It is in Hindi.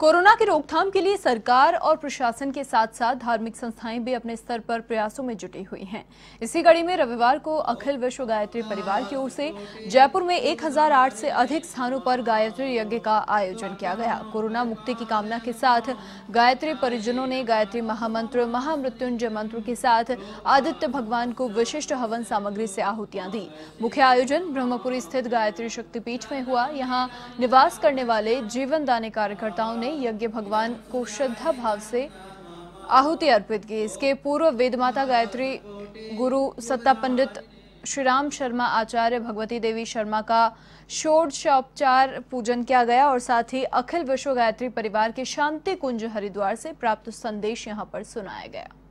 कोरोना की रोकथाम के लिए सरकार और प्रशासन के साथ साथ धार्मिक संस्थाएं भी अपने स्तर पर प्रयासों में जुटी हुई हैं इसी कड़ी में रविवार को अखिल विश्व गायत्री परिवार की ओर से जयपुर में 1008 से अधिक स्थानों पर गायत्री यज्ञ का आयोजन किया गया कोरोना मुक्ति की कामना के साथ गायत्री परिजनों ने गायत्री महामंत्र महामृत्युंजय मंत्र के साथ आदित्य भगवान को विशिष्ट हवन सामग्री से आहुतियां दी मुख्य आयोजन ब्रह्मपुरी स्थित गायत्री शक्तिपीठ में हुआ यहाँ निवास करने वाले जीवन दाने कार्यकर्ताओं ने ने यज्ञ भगवान को श्रद्धा भाव से आहुति अर्पित की इसके पूर्व वेदमाता गायत्री गुरु सत्ता पंडित श्रीराम शर्मा आचार्य भगवती देवी शर्मा का षोडशोपचार पूजन किया गया और साथ ही अखिल विश्व गायत्री परिवार के शांति कुंज हरिद्वार से प्राप्त संदेश यहां पर सुनाया गया